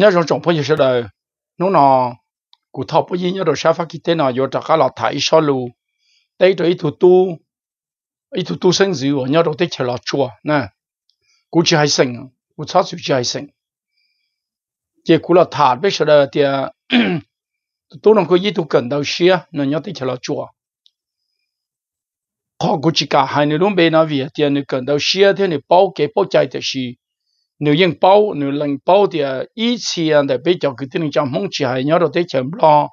nhớ rồi trong bao nhiêu sẽ đời nó nọ cụ thọ bao nhiêu nhớ rồi sao phát kia tên nọ vô trả cả lọt thải so lù đây rồi ít thủ tu ít thủ tu sinh dữ nhớ rồi tây chờ lọt chùa nè cụ chỉ hay sinh cụ sát sự chỉ hay sinh chỉ cụ lọt thải biết sẽ đời thì tu nó có ít tu cần đâu xia nó nhớ tây chờ lọt chùa khó cụ chỉ cả hai nữa luôn bên nó việc thì nó cần đâu xia thì nó bao cái bao chạy thì xí nếu yên bao nếu lần bao thì ít chi anh để bây giờ cứ tin trong mong chỉ hay nhớ được thế chậm lo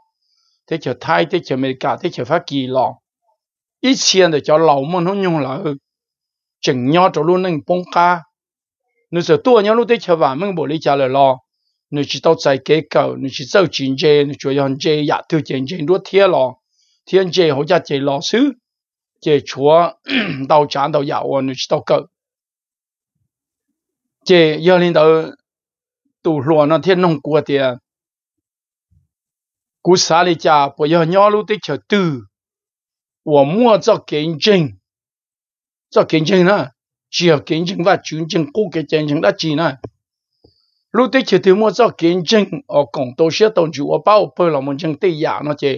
thế chờ thay thế chờ mỹ cả thế chờ phát kỳ lo ít chi anh à, để cho lâu mà nó nhung là chừng nhớ cho luôn nên bông ca nếu sợ tua nhớ lúc thế chờ vàng mình bỏ đi trả lời lo nếu chỉ tao chạy kế cầu nếu chỉ sâu chuyện chơi nếu chuyện hòn chơi giả tiêu chuyện chơi đuốt thiệt lo thiên chơi hỗ trợ chơi lo xứ chơi chúa tao chán tao dạo nếu chỉ tao cầu chế giờ lên đầu tụ lúa nó thiên nông của tiệt cú xá lý cha bây giờ nhỏ lúc tích chờ tư của mua cho kiến trình cho kiến trình nữa chỉ học kiến trình và chuyên trình cố cái kiến trình đã chỉ này lúc tích chờ tư mua cho kiến trình ở cổng tổ chức tổng bao bơi là một chân tây giả nó chế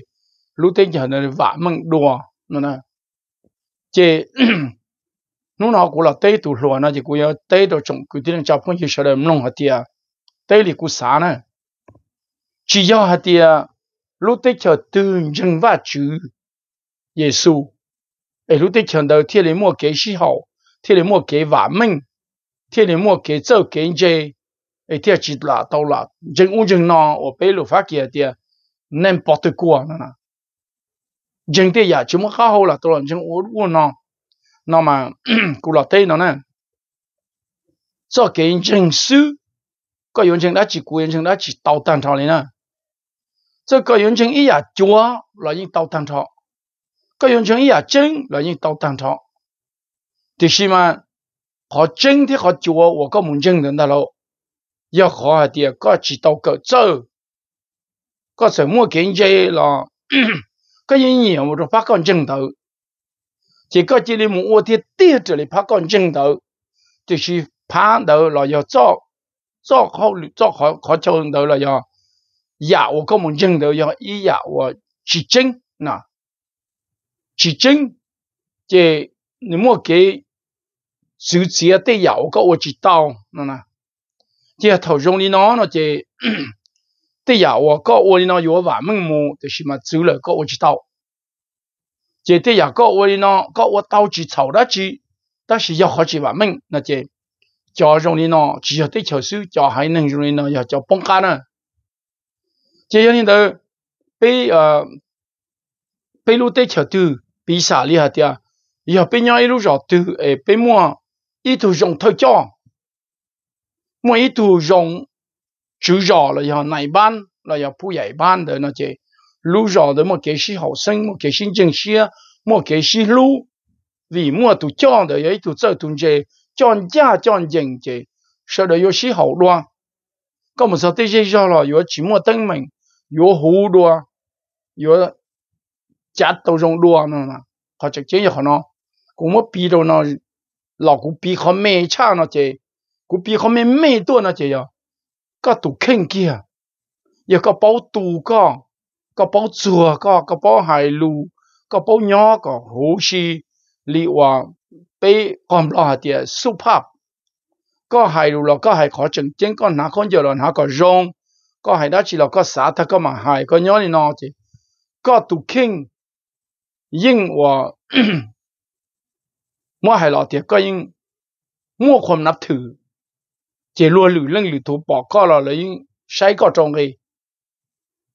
lúc tích chờ nó vả mừng đùa nó nè chế nó nào cũng là tây tụ lúa nó chỉ cũng là tây đồ chung cứ tiếng chào phong chỉ sợ là nông hạt tiệt tây thì cũng xả nè chỉ do hạt tiệt lúc tây chờ từ nhân và chữ Giêsu ấy lúc tây chờ đầu thiên mua kế sĩ hậu thiên lý mua kế vả mình thiên lý mua kế châu kế dê ấy thiên chỉ là tàu là dân u dân nó ở bên lục phát kia tiệt nên bỏ từ qua nè dân tiệt giờ chúng nó khá là tàu là u u nó 那么古老对了呢，做给人证书，个人证那只古人证那只到单朝里呢，这个人证一呀抓来人到单朝，个人证一呀证来人到单朝，就是嘛，和证的和抓我个门证人的喽，要和的个只到个走，个什么给人家了，个人也我就发个证头。结果这里木我的地这里拍干净头，就是拍头了要做做好做好好做头了要，呀我个木净头要一呀我起蒸呐，起蒸，这你莫给手指啊对呀我个我知道那那，这头容易拿那这对呀我个我那有晚梦么，就是嘛走了个我知道。这对呀，各位呢，各位到处吵得住，但是要好几万命，那这家用的呢，只要对潮湿，家还能用的呢，要叫崩干呢。这样的都被呃，被路对潮都比啥厉害的，要被人一路绕都诶，被么一头用头叫，么一头用主绕了要哪班，了要不哪班的那这。路上的莫给始好生，莫给始正些，莫给始路，为莫都讲的，也都走，中间，讲价讲正济，晓得有事好乱。那么说这些小了？有起莫登门，有好多，有家都乱多嘛？他就正也好呢。我们比着呢，老公比喝美差那这，比喝美美多那些呀，个都肯啊，又个包多讲。có bao chùa có có bao hải lù có bao nhỏ có hồ chi li wa pe còn lo tiệt superb có hải lù là có hải khó chừng chính có nào con giờ là nào có rong có hải đó chỉ là có xã thật có mà hải có nhỏ thì nó thì có tụ kinh nhưng wa mua hải lo tiệt có nhưng mua không nắp thử chỉ luôn lử lưng lử thủ bỏ có là lấy sai có trong cái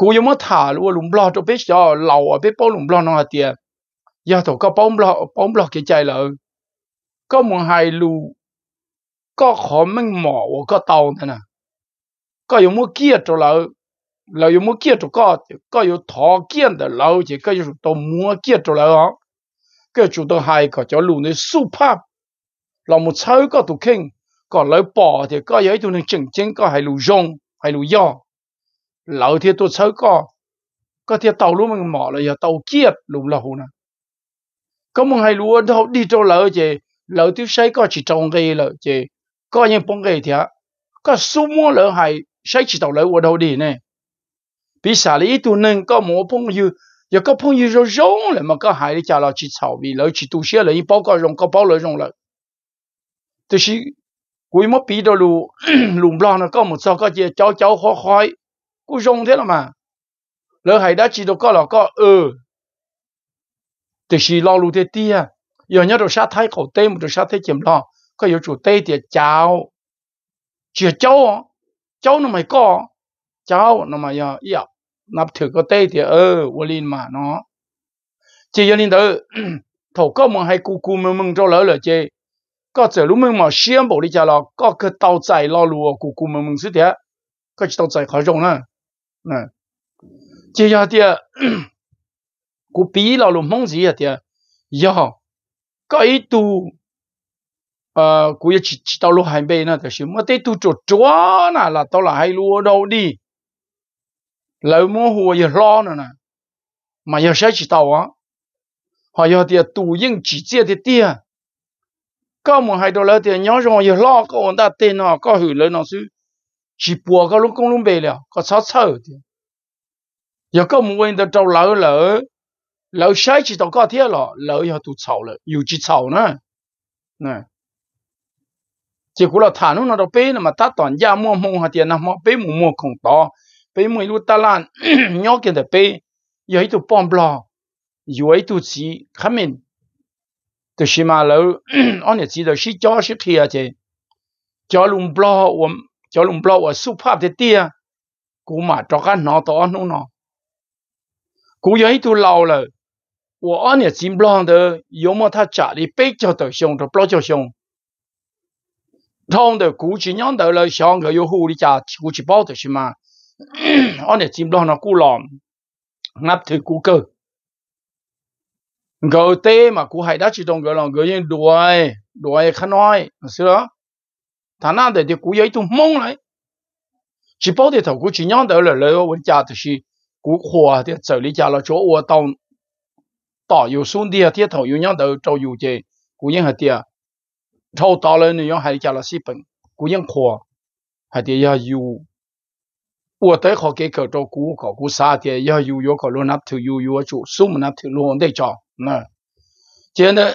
กูยังไม่ถ่ารู้ว่าหลุมบล็อกตัวเป๊ะจ่อเหล่าเป๊ะป้อหลุมบล็อกนอนเตียยาถูกก็ป้อมบล็อกป้อมบล็อกเกใจเลยก็มึงไฮลูก็ขอมึงหมอก็เตานั่นน่ะก็ยังไม่เกียดตัวเราเรายังไม่เกียดตัวก็ก็ยังทอเกียดแต่เราจะก็ยังตัวมัวเกียดตัวเราก็จุดตัวไฮก็จะลูในสู้ภาพเราไม่ใช้ก็ตัวเข่งก็เลยปอเถอะก็ยังตัวนึงจริงจริงก็ไฮลูยงไฮลูย่อ lỡ thì tôi sớ co có thì tàu luôn mình mỏ là giờ tàu kiệt lùm lầu nè có một hai lúa đâu đi trâu lỡ chị lỡ tiếp sấy có chỉ trồng gây lỡ chị có những bông gây thì có số mua hay sấy chỉ tàu lỡ ở đâu đi nè bị xả lý tu nên có một bông dư có bông dư rồi rong là mà có hại đi trả chỉ sầu vì lỡ chỉ tu sửa lỡ bao có có bao lỡ rong lỡ tôi chỉ cuối mất bị đâu lù lùm lo nó có một sao có chị cháu cháu khó cú dùng thế là mà lỡ hay đã chỉ được có là có ừ ờ. thì chỉ lo lù thế tia giờ nhớ được sát thái khẩu tê một được sát Thái chìm lo có yếu chủ tê thì chào chỉ cháu cháu nó mày có cháu nó mà giờ yếu nạp thử có tê thì ừ vô linh mà nó chỉ giờ linh đó thầu có mong hay cú cú mừng mừng cho lỡ lỡ chê có trở lúc mừng mà xiêm bộ đi chả lo có cái tàu chạy lo lù cú cú mừng mừng xứ thế có chỉ tàu chạy khó rộng nữa 嗯，就像的，我比老龙梦子一的，以后搞一度，呃，我也去去到路海边那的是，没得度做抓呢，那到了海路到的，老模糊也老了呢，嘛要谁去到啊？还要的度应季节的点，搞么还到了的，鸟上也老高那点呢，搞后来那是。chỉ bùa có lúc cũng lúc về có sao sao thì giờ có một người đâu lỡ lỡ lỡ sai chỉ đâu có thế lọ lỡ giờ tụ sầu lỡ dù chỉ sầu nữa nè chỉ cũng là thằng nó đâu bé mà ta toàn gia mua mua tiền nào mà bé mua mua không to bé mua lúc ta nhóc kia thì bé giờ ấy tụ bom bò giờ ấy tụ chỉ khám mình tụ xí mà lỡ anh chỉ đâu xí cho xí kia chứ cho luôn bò cho lùng bao ở su pháp thế tia cú mà cho cái nó to nó nó cú giấy tu lâu rồi 我二年金不啷的，要么他家里背着头熊，他不着熊。通的估计娘头了，想个有狐狸家估计包的是嘛？二年金不啷那古浪，那头古狗，狗爹嘛古海大去动个浪，个人多哎多哎看来是了。他那的的股有一种梦来，只包的头股只让到了了，我家就是股花的走里家了，做我当打有兄弟啊，铁头有让到做有的股人还的，超大了你让还家了西本股人花，还的要有。我对好给搞着股搞股啥的，要有要搞罗那头有有就什么那头罗那家那，现在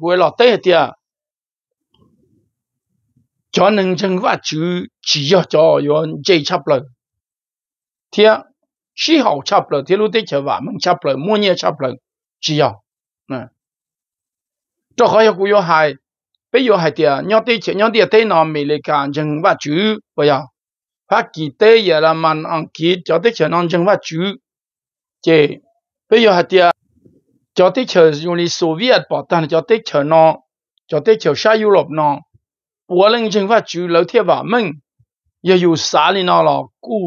为了对的。cho nên chân và chữ chỉ cho cho yon chế chấp lời thì sĩ hậu chấp lời thì lúc đấy chờ và mình chấp lời mua nhẹ chấp lời chỉ cho nè cho khỏi của yo hai bây giờ hai tiền nhau đi chỉ nhau đi tê nó mì lê cả chân và chữ bây giờ phát kỳ tê giờ là mình ăn kỳ cho đi chờ nông chân và chữ chế bây giờ hai tiền cho tê chờ dùng đi Soviet bảo tàn cho đi chờ nó cho tê chờ sa Europe nó 我能人家住老铁话们，也有啥里那佬故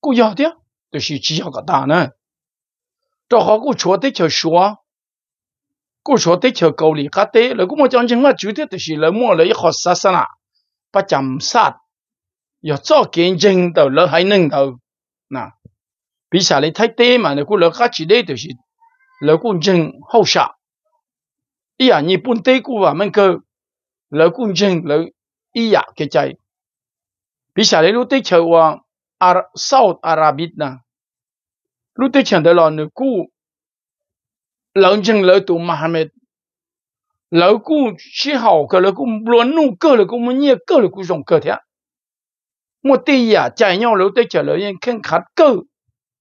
故要的，都是只要个蛋呢。这好古朝代就说，古说的就搞礼卡的，如果末讲军们住的就是老木了一好沙沙呐，不沉沙，要造干净到老还能到那。比沙里太低嘛，那古老卡起的就是老果真好沙。哎呀，你本帝国我们个。le kun jeng le iya ke chai pisha le lu te chewa ar south arabit na lu te chen de lo ne ku lang jeng le tu mohammed le ku shi hào ke le ku lo nu ke le ku mu nie ke le ku jong ke thia mo te ya chạy nhau lu te che le yin khen khát ke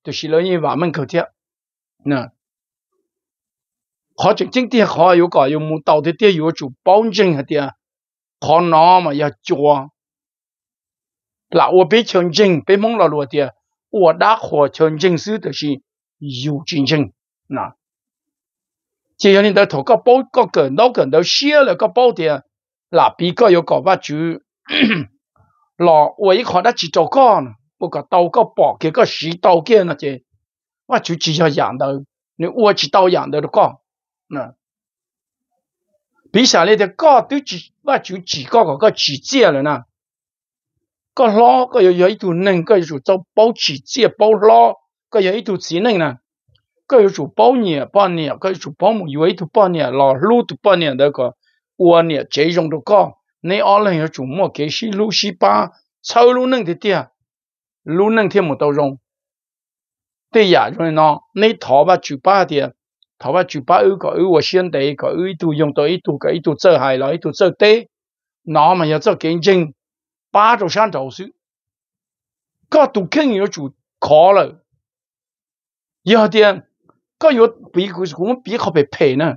to shi le yin wa men ke thia na khó chừng chính thì khó yêu có yêu muốn tàu thì tiếc yêu chủ bao chân hả tiếc khó nó mà yêu chua là ô bế chân chân bế mong là luôn tiếc ô đã khó chân chân sư tức là yêu chân chân nè chỉ có những đứa thổ có bao có cần đâu cần đâu xia là có bao tiếc là bị có yêu có ba chú lọ ô ấy khó đã chỉ cho con 不过刀个薄给个石刀剑那些，我就只要养的，你我只刀养的了个。啊，比啥哩的高都几，我就几高个个几节了呢。个老个有有一头能，个有就做包几节包老，个有一头技能呢，个有就包年半年，个有就包母有一头半年，老路头半年那个五年这种的高，你二人有就莫给西路西巴，超路能的点，路能天么都用。对呀，就是呢，你淘吧就把点。他把猪巴鱼搞鱼活鲜个搞鱼土用土，搞鱼土做海一度做底，那么要做干净，巴土山头水，个都更要就高了。要点，个有比个我们别靠被赔呢，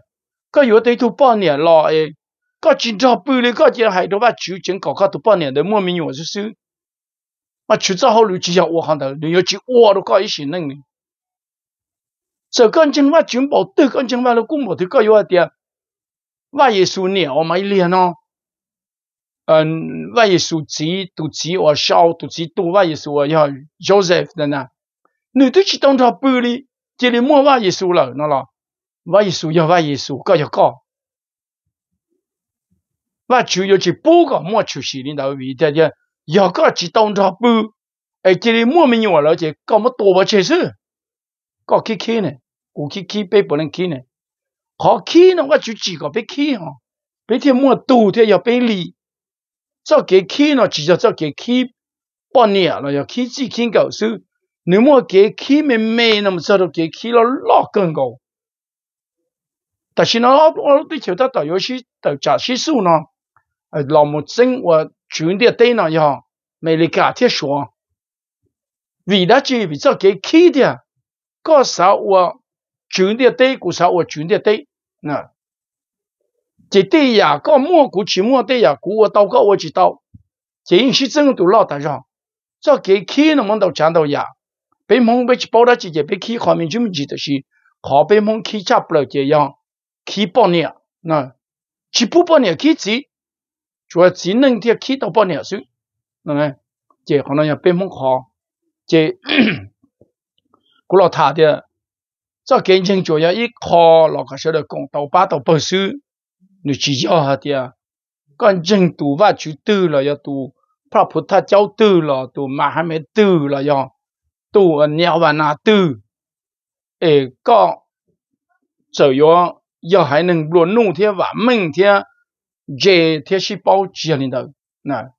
个有的都半年了诶，个今朝赔了，搞今朝还都把酒精搞搞都半年都莫名其妙说，我去这好路就要我看到你要去我都搞一些人呢。这感情话全部对，感情话都全部。你可有一点，瓦耶稣呢，我麦利亚呢，呃，瓦耶稣子，徒子或少徒子，多瓦耶稣呀，约瑟夫那那，你都去当着玻璃，这里没瓦耶稣了，那了，瓦耶稣要瓦耶稣，各有各，瓦就要去补个，莫出事哩，那为点点，要客去当着补，哎，这里莫名我了，解，搞么多不起实。搞起去呢，我去去，别不能去呢。好起呢，我就几个别去吼。别天莫读，天要背离，早给起呢，至少早起起半年了，要起几千教数。你莫给起起没没，那么早给起了老更高。但是呢，我我得求得导游去，得假些数呢。老木生我穿的对呢呀，美丽高铁说，为了准备早起起的。个啥我事穿得对，个啥我事穿得对，呐。这对呀，个么个去么对呀，过我到个我知道。一是真个都老大上，这给开了么到长到呀，被蒙被去报了直接被气下面就没记得是，好被蒙开差不了这样，开半年，那气不半年气止，就只能得开到半年岁，那呐，这后头呀被蒙好，这。古老塔的，这跟前主要一靠老个晓得讲到八到八十，你去教下的，跟正读吧去读了要读，怕菩萨教读了读嘛还没读了要，读鸟完那读，哎个，这样要还能论弄天完明天，这天是保持你的那，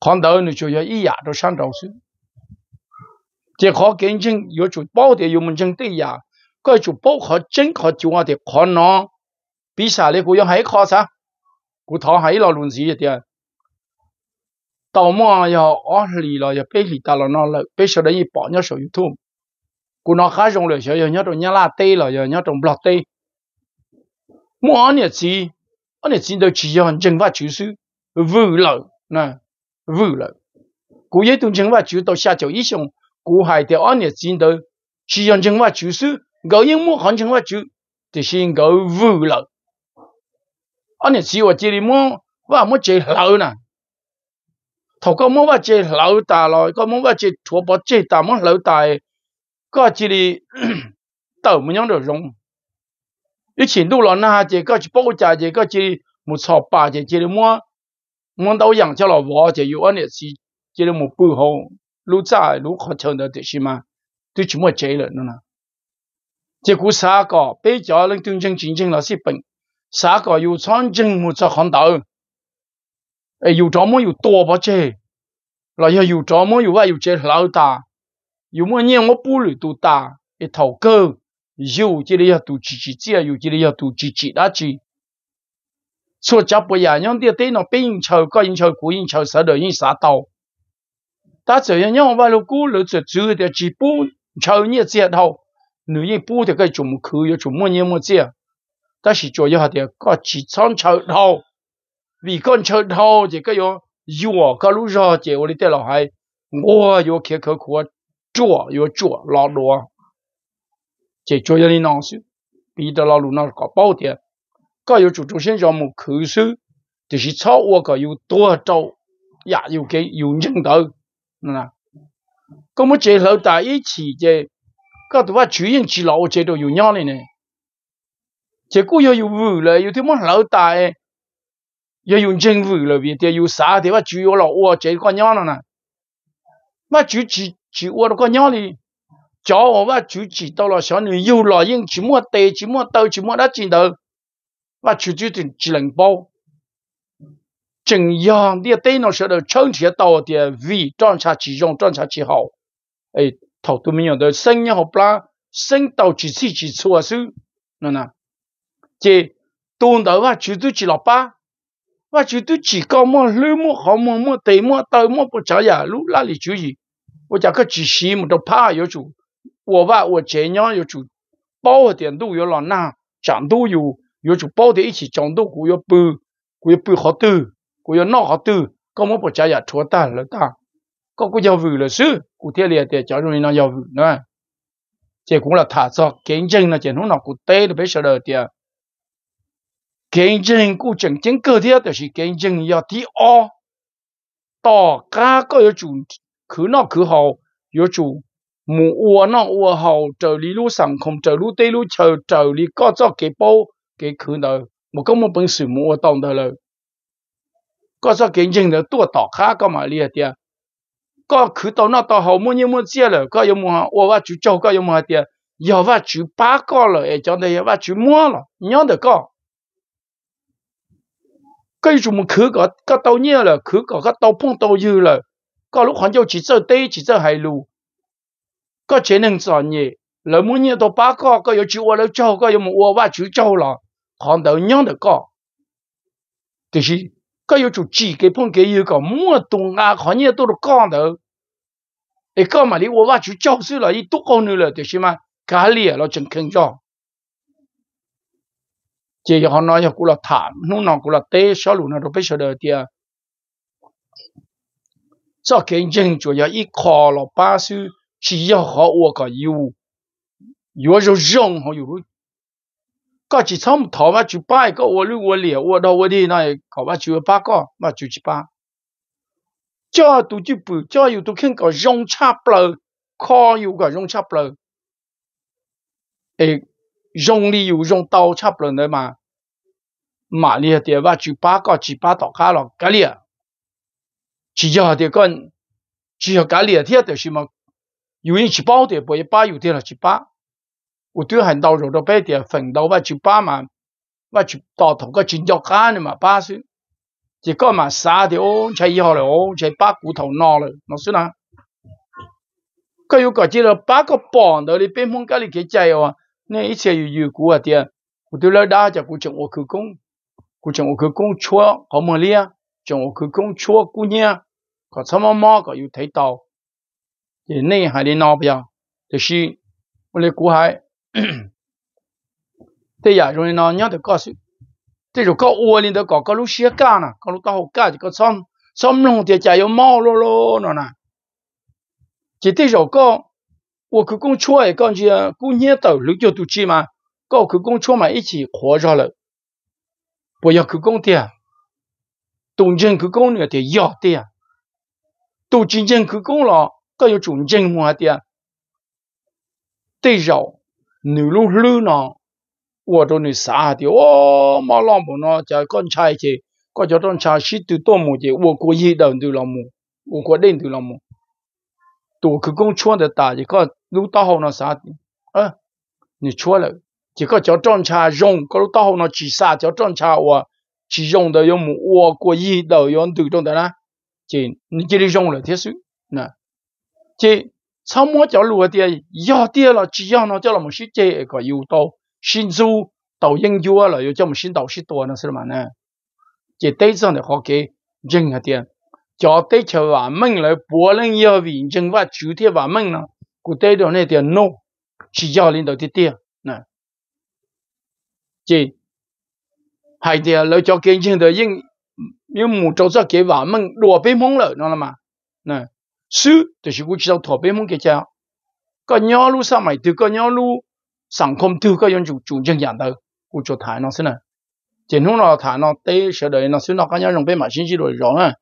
看到你就要一夜都上早去。这可见证有主包的有门证对呀，该主包可真可就我的可能，比啥嘞？古样还考啥？古讨还老论事一点，到么要二里了，要背里达了那了，背晓得一包尿手一通，古那还用了些，要尿种尿拉对了，要尿种不拉对，么二年级，二年级都只要正法读书，无了那无了，古也都正法读到下九以上。古海的安也见到，西洋正话主书，我英莫看正话主，就是我污了。安也是我这里莫，我莫这老呢。头个莫我这老大了，个莫我这土包这大莫老大，个这里豆么样的容。以前都老那这个去包家这个这莫操巴这这里莫，莫到养家了娃这有安也是这里莫不好。如早如何成的就是嘛，都这么接了呢。结果三个被家人东征进征那些本，三个有长征没在看到，哎，有这么有多不接，那要有这么有啊有接老大，有么年我不里都大，一头狗，有这里要读几几字，有这里要读几几那几。说家不一样的，对那边应酬、高应酬、古应酬，啥都应啥到。ta chỉ là nhau vào lúc cũ lúc trước chữ để chỉ bu chào nhẹ chết hậu nếu như bu thì cái chúng cứ có chúng mua nhiều mua chết ta chỉ cho yêu hạt để có chỉ chọn chào hậu vì con chào hậu thì cái yêu yêu cái lúc đó thì tôi để lại hay tôi yêu cái cái cái chúa yêu chúa lão đồ chỉ cho yêu đi nói sự bị đó lão luôn nó có bảo địa có yêu chủ trung sinh cho một khứ sự thì chỉ cho tôi dạ, cái yêu 多少也要给有认到。嗱，咁我借老大一起借，嗰度話主人住樓借到要 nhau 嚟呢，借股又要回來，要點麼老大誒，要用政府裏邊，要啥地方主要樓我借個 nhau 啦呢，乜主住住我個 nhau 嚟，找我話主住到了想你要來應住麼地住麼到住麼得見到，乜主主段住能包。chừng yong địa tây nó sẽ được chân chỉ tàu thì vì trong cha chỉ dùng trong cha hậu ấy thầu tụi mình được sinh nhau học la sinh tàu chỉ chỉ chỉ xua xứ nè nè chỉ tuần đầu và chỉ chỉ lọ ba và chỉ chỉ có mua lưỡi mua họ mua mua tây mua tàu mua bộ chả giả lũ la lì chú gì tôi chỉ có chỉ xí một đầu pa yếu chủ tôi và tôi chế nhau yếu chủ bao hết tiền đủ yếu lọ na chẳng đủ yếu yếu chủ bao thì chỉ chẳng đủ cũng yếu bự cũng yếu bự khó tư กูยังนอกเขาตื่นก็มั่วปวดใจอยากชัวตาแล้วตาก็กูยาววือเลยซื้อกูเที่ยวเรียแต่จอยตรงนี้น้อยาววือนะเจ้าของเราถ่าซอกเก่งจริงนะเจ้าหนุ่มหนอกกูเตะไปเสดเดียเก่งจริงกูจังจังเกิดเที่ยวแต่สิเก่งจริงอยากที่อ้อต่อก้าก็有主คือนอกคือเขา有主หมูอัวนอกอัวเขาเจอลีลู่สังคมเจอลู่เตะลู่เจอเจอลีก็จะเก็บโป้เก็บคืนเลยมันก็มันเป็นสื่อหมูอัวตองเธอเลย个说跟人了多大架个嘛，哩个，个去到那到后门，你没接了？个有么？娃娃就叫个有么？的？要话就八个了，诶，讲的要话就馍了，娘的讲。个住么？去个？个到年了，去个？个到碰到又了。个路旁就几只堆，几只海路。个才能子年，那么年到八个，个要去我了粥个有么？娃娃就粥了，看到娘的讲。就是。có yêu chủ chỉ cái phong cái yêu có mua tung à khó nhiều tôi được con đâu ấy con mà đi ô ba chú cháu sư là đi tu con nữa là thì xem mà cá lìa nó chân kinh cho chỉ họ nói cho cô là thảm nó nó cô là tê sao lũ nó đâu biết sao đời tiệt cái dân chủ yếu ít khó là ba sư chỉ yêu họ ô cả yêu yêu rồi rong họ yêu 搞几场木头嘛，九八一个，我六我六，我到我的那搞嘛，九八个嘛，九七八。这都就不，这又都看搞融洽不了，靠又搞融洽不了，哎，融里又融刀差不了的嘛。卖了的吧，九八个，九八到家了，咖喱。只要下地干，只要咖喱，天到是嘛，有人去包的不？一把有定了，去包。有对很多肉都白点奋斗，我就爸嘛，我就到头个真肉干的嘛，爸是，结果嘛杀的哦，才以后了哦，才把骨头拿了，那是呢。佢要個知道把個綁到你邊風隔離幾濟喎，你以前要預估啊啲，我對啦啦就顧住我佢工，顧住我佢工錯好冇理啊，就我佢工錯姑娘，佢什麼麼佢要睇到，你係你鬧不要，就是我哋估係。对呀，容易拿尿头告诉，这时候搞乌林头搞搞鲁些干呢，搞了大好干，就搞脏脏弄掉，就又毛喽。罗呢。其这对候搞，我工厂也感觉过年到六九都去嘛，搞佮工厂嘛，一起活着了。不要佮佮听，东京佮佮那的热的，都进正佮工了，佮要中真毛的，啊。对，候。女老女呢，我做你洒的，哦，马老婆呢，叫个差钱，哥叫个差西，都多木钱，哇，过衣都老木，我过丁都老木，都就是光穿的，打一个，女打红呢啥的，啊，你穿了，这个叫穿用，绒，路大红呢，只洒叫穿穿我，只用的用木，哇，过衣都用土中的啦，姐，你这里用了，听说，那姐。sau mua cho lùa tiền do tiền là chỉ do cho là một số chế có yếu tố xin du tàu yên du là cho một xin tàu xin tua nó sẽ mà nè chỉ tây dân để họ kê dân hạt tiền cho tây chờ và mình lại bố lên yêu vì dân và chủ thế và mình nó cụ tây đó này tiền nô chỉ do lên đầu tiền nè chỉ hai tiền lấy cho kiến dân để yên nhưng một cho kế và mình đùa bên mông lợi nó là mà nè sư thì chỉ cũng chỉ thọ bé muốn cái cha có nhỏ lu sao mày từ có nhỏ lu sản phẩm từ có những chủ chủ dân dạng đâu cũng cho thái nó xin à chỉ lúc nào thái nó tê sợ đời nó xin nó có nhau trong bé mà xin chỉ rồi rõ à